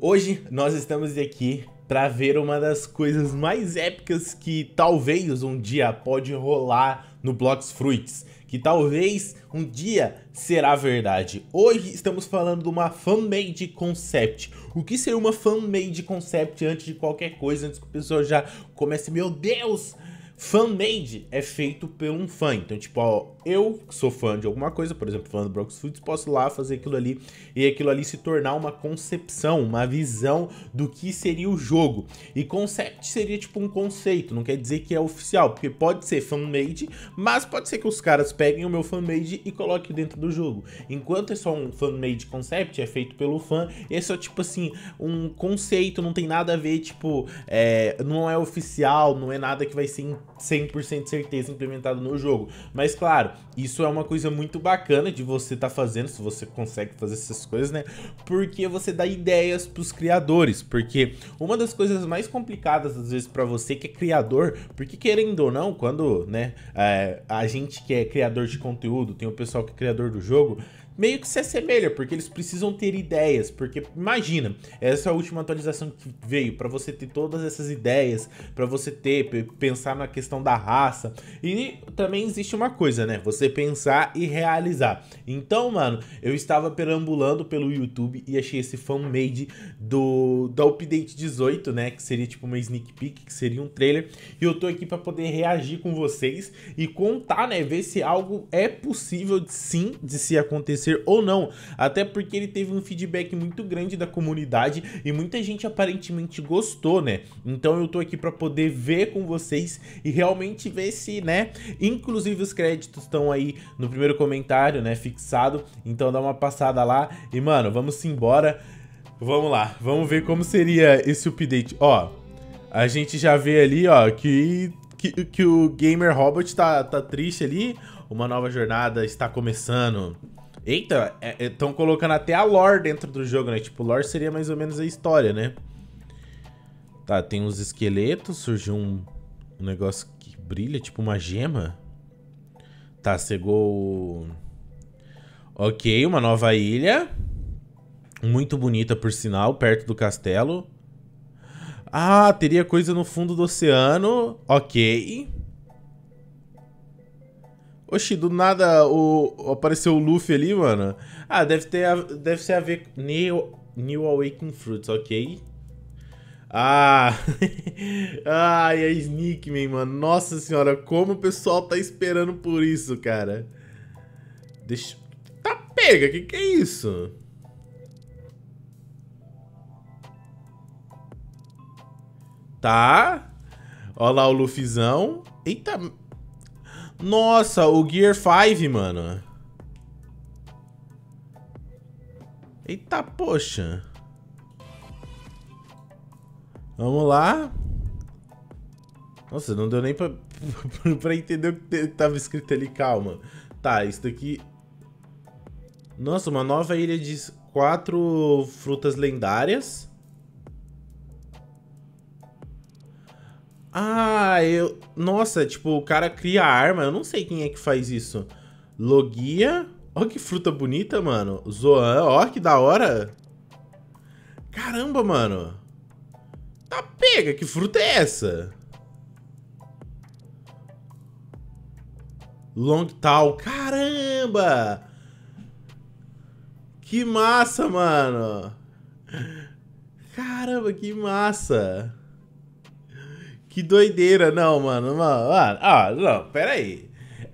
Hoje nós estamos aqui para ver uma das coisas mais épicas que talvez um dia pode rolar no Blocks Fruits, que talvez um dia será verdade. Hoje estamos falando de uma fan-made concept. O que seria uma fan-made concept antes de qualquer coisa, antes que o pessoal já comece, meu Deus, Fan-made é feito por um fã. Então, tipo, ó, eu sou fã de alguma coisa, por exemplo, fã do Brox Foods, posso ir lá fazer aquilo ali e aquilo ali se tornar uma concepção, uma visão do que seria o jogo. E concept seria tipo um conceito, não quer dizer que é oficial, porque pode ser fan-made, mas pode ser que os caras peguem o meu fan-made e coloquem dentro do jogo. Enquanto é só um fan-made concept, é feito pelo fã, é só tipo assim, um conceito, não tem nada a ver, tipo, é, não é oficial, não é nada que vai ser 100% certeza implementado no jogo. Mas claro, isso é uma coisa muito bacana de você estar tá fazendo, se você consegue fazer essas coisas, né? Porque você dá ideias para os criadores, porque uma das coisas mais complicadas às vezes para você que é criador, porque querendo ou não, quando, né, é, a gente que é criador de conteúdo, tem o pessoal que é criador do jogo, meio que se assemelha, porque eles precisam ter ideias, porque imagina, essa é a última atualização que veio para você ter todas essas ideias, para você ter pensar na questão da raça. E também existe uma coisa, né? Você pensar e realizar. Então, mano, eu estava perambulando pelo YouTube e achei esse fan-made do da update 18, né, que seria tipo uma sneak peek, que seria um trailer, e eu tô aqui para poder reagir com vocês e contar, né, ver se algo é possível de, sim de se acontecer acontecer ou não, até porque ele teve um feedback muito grande da comunidade e muita gente aparentemente gostou, né? Então eu tô aqui para poder ver com vocês e realmente ver se, né? Inclusive os créditos estão aí no primeiro comentário, né, fixado. Então dá uma passada lá e mano, vamos embora. Vamos lá, vamos ver como seria esse update. Ó, a gente já vê ali, ó, que que, que o Gamer Robot tá, tá triste ali. Uma nova jornada está começando. Eita, estão é, é, colocando até a lore dentro do jogo, né? Tipo, lore seria mais ou menos a história, né? Tá, tem uns esqueletos, surgiu um, um negócio que brilha, tipo uma gema. Tá, cegou. Ok, uma nova ilha. Muito bonita, por sinal, perto do castelo. Ah, teria coisa no fundo do oceano. Ok. Oxi, do nada o, apareceu o Luffy ali, mano. Ah, deve, ter a, deve ser a ver com New, New Awakening Fruits, ok? Ah, ai, a é Sneakman, mano. Nossa senhora, como o pessoal tá esperando por isso, cara. Deixa... Tá pega, que que é isso? Tá. Olha lá o Luffyzão. Eita, nossa, o Gear 5, mano. Eita, poxa. Vamos lá. Nossa, não deu nem pra, pra entender o que tava escrito ali. Calma. Tá, isso daqui... Nossa, uma nova ilha de quatro frutas lendárias. Ah, eu. Nossa, tipo, o cara cria arma. Eu não sei quem é que faz isso. Logia. olha que fruta bonita, mano. Zoan, ó que da hora. Caramba, mano. Tá pega, que fruta é essa? Long Tal, caramba! Que massa, mano! Caramba, que massa! Que doideira, não, mano. mano ah, ah, não, peraí.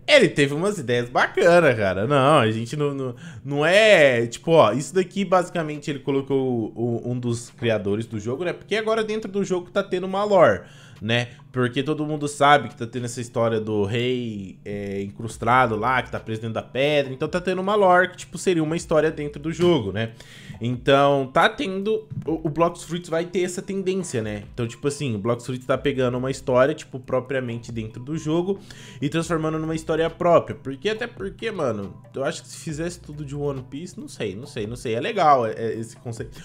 Ele teve umas ideias bacanas, cara. Não, a gente não, não, não é. Tipo, ó, isso daqui basicamente ele colocou o, o, um dos criadores do jogo, né? Porque agora dentro do jogo tá tendo uma lore né? Porque todo mundo sabe que tá tendo essa história do rei é, incrustado lá, que tá preso dentro da pedra. Então tá tendo uma lore que, tipo, seria uma história dentro do jogo, né? Então tá tendo... O, o Blox Fruits vai ter essa tendência, né? Então, tipo assim, o Blox Fruits tá pegando uma história, tipo, propriamente dentro do jogo e transformando numa história própria. Porque, até porque, mano, eu acho que se fizesse tudo de One Piece, não sei, não sei, não sei. É legal é, é esse conceito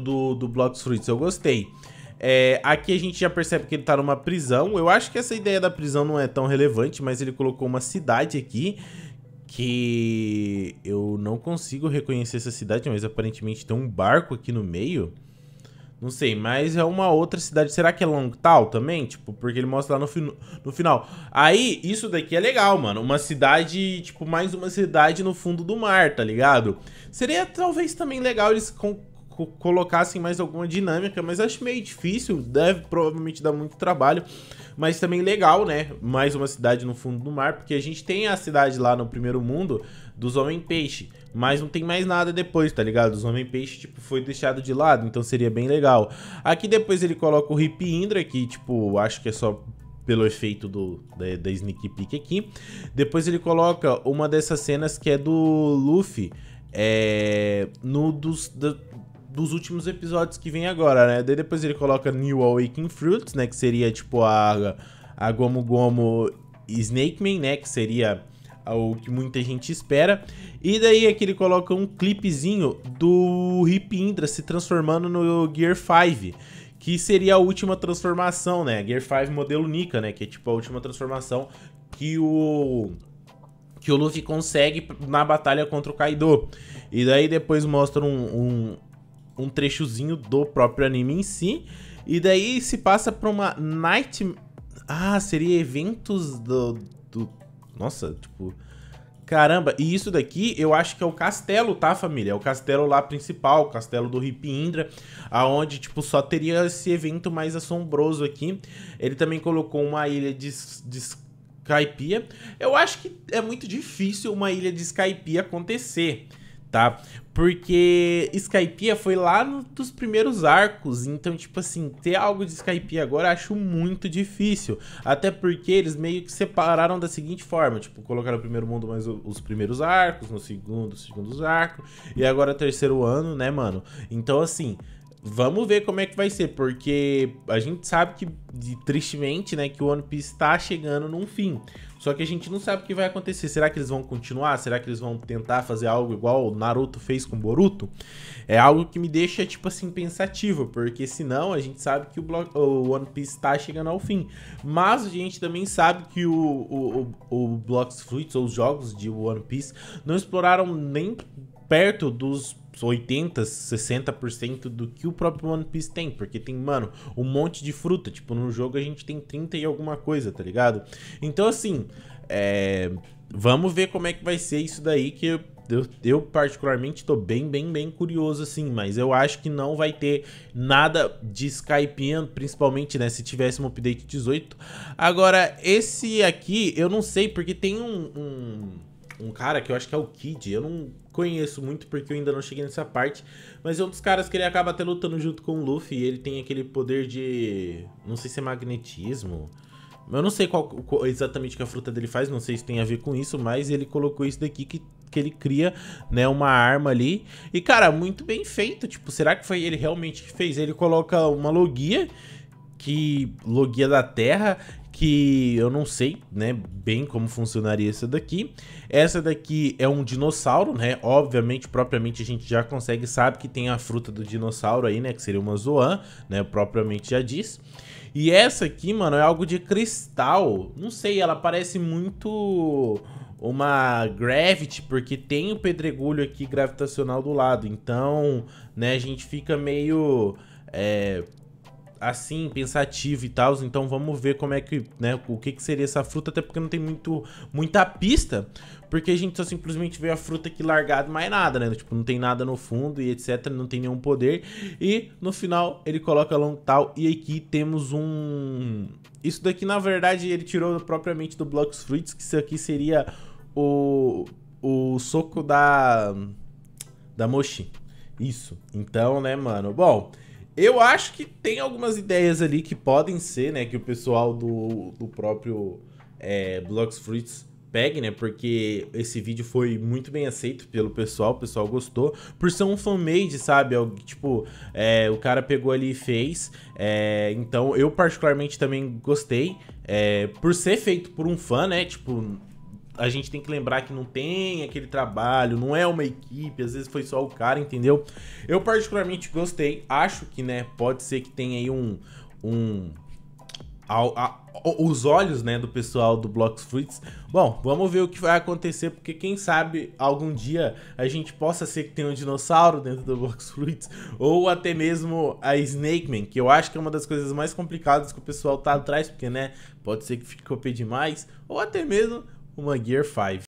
do, do Blox Fruits, eu gostei. É, aqui a gente já percebe que ele tá numa prisão. Eu acho que essa ideia da prisão não é tão relevante, mas ele colocou uma cidade aqui que eu não consigo reconhecer essa cidade, mas aparentemente tem um barco aqui no meio. Não sei, mas é uma outra cidade. Será que é Longtown também? Tipo, porque ele mostra lá no, fin no final. Aí, isso daqui é legal, mano. Uma cidade, tipo, mais uma cidade no fundo do mar, tá ligado? Seria talvez também legal eles co colocassem mais alguma dinâmica, mas acho meio difícil, deve provavelmente dar muito trabalho, mas também legal, né? Mais uma cidade no fundo do mar, porque a gente tem a cidade lá no primeiro mundo dos homem-peixe, mas não tem mais nada depois, tá ligado? Os Homem-Peixe, tipo, foi deixado de lado, então seria bem legal. Aqui depois ele coloca o Hip Indra, que, tipo, acho que é só pelo efeito do, da, da sneak peek aqui. Depois ele coloca uma dessas cenas que é do Luffy, é, no dos, dos últimos episódios que vem agora, né? Daí depois ele coloca New Awakening Fruits, né? Que seria tipo a, a Gomu Gomu Snake Man, né? Que seria o que muita gente espera. E daí é que ele coloca um clipezinho do Hip Indra se transformando no Gear 5. Que seria a última transformação, né? Gear 5 modelo Nika, né? Que é tipo a última transformação que o que o Luffy consegue na batalha contra o Kaido. E daí depois mostra um, um trechozinho do próprio anime em si. E daí se passa pra uma night. Ah, seria eventos do. do... Nossa, tipo. Caramba, e isso daqui eu acho que é o castelo, tá, família? É o castelo lá principal, o castelo do Ripindra, aonde, tipo, só teria esse evento mais assombroso aqui. Ele também colocou uma ilha de, de Skypia. Eu acho que é muito difícil uma ilha de Skypia acontecer tá? Porque Skypiea foi lá no, dos primeiros arcos, então, tipo assim, ter algo de Skypiea agora acho muito difícil. Até porque eles meio que separaram da seguinte forma, tipo, colocaram o primeiro mundo mais os primeiros arcos, no segundo, os segundos arcos, e agora é terceiro ano, né, mano? Então, assim, vamos ver como é que vai ser, porque a gente sabe que, tristemente, né, que o One Piece está chegando num fim. Só que a gente não sabe o que vai acontecer. Será que eles vão continuar? Será que eles vão tentar fazer algo igual o Naruto fez com o Boruto? É algo que me deixa, tipo assim, pensativo, porque senão a gente sabe que o, o One Piece está chegando ao fim. Mas a gente também sabe que o, o, o, o Blocks Fruits, ou os jogos de One Piece, não exploraram nem perto dos 80%, 60% do que o próprio One Piece tem, porque tem, mano, um monte de fruta. Tipo, no jogo a gente tem 30 e alguma coisa, tá ligado? Então, assim, é... vamos ver como é que vai ser isso daí, que eu, eu particularmente tô bem, bem, bem curioso, assim, mas eu acho que não vai ter nada de Skype, principalmente, né, se tivesse um update 18. Agora, esse aqui, eu não sei, porque tem um... um um cara que eu acho que é o Kid. Eu não conheço muito porque eu ainda não cheguei nessa parte. Mas é um dos caras que ele acaba até lutando junto com o Luffy. ele tem aquele poder de. Não sei se é magnetismo. Eu não sei qual, qual exatamente que a fruta dele faz, não sei se tem a ver com isso, mas ele colocou isso daqui que, que ele cria, né, uma arma ali. E, cara, muito bem feito. Tipo, será que foi ele realmente que fez? Ele coloca uma logia que logia da Terra que eu não sei, né, bem como funcionaria essa daqui. Essa daqui é um dinossauro, né? Obviamente, propriamente a gente já consegue sabe que tem a fruta do dinossauro aí, né, que seria uma zoan, né, propriamente já diz. E essa aqui, mano, é algo de cristal. Não sei, ela parece muito uma gravity, porque tem o pedregulho aqui gravitacional do lado. Então, né, a gente fica meio é, assim, pensativo e tal. Então vamos ver como é que, né, o que, que seria essa fruta, até porque não tem muito, muita pista. Porque a gente só simplesmente vê a fruta aqui largada, mais nada, né? Tipo, não tem nada no fundo e etc, não tem nenhum poder. E no final ele coloca long tal e aqui temos um... Isso daqui, na verdade, ele tirou propriamente do Blocks Fruits, que isso aqui seria o, o soco da, da Moshi. Isso. Então, né, mano? Bom, eu acho que tem algumas ideias ali que podem ser, né? Que o pessoal do, do próprio é, Blocks Fruits pegue, né? Porque esse vídeo foi muito bem aceito pelo pessoal, o pessoal gostou. Por ser um fan-made, sabe? Tipo, é, o cara pegou ali e fez. É, então, eu particularmente também gostei. É, por ser feito por um fã, né? Tipo, a gente tem que lembrar que não tem aquele trabalho, não é uma equipe, às vezes foi só o cara, entendeu? Eu particularmente gostei, acho que, né, pode ser que tenha aí um. um a, a, os olhos, né, do pessoal do Blocks Fruits. Bom, vamos ver o que vai acontecer, porque quem sabe algum dia a gente possa ser que tenha um dinossauro dentro do Blocks Fruits, ou até mesmo a Snake Man, que eu acho que é uma das coisas mais complicadas que o pessoal tá atrás, porque, né, pode ser que fique OP demais, ou até mesmo uma Gear 5.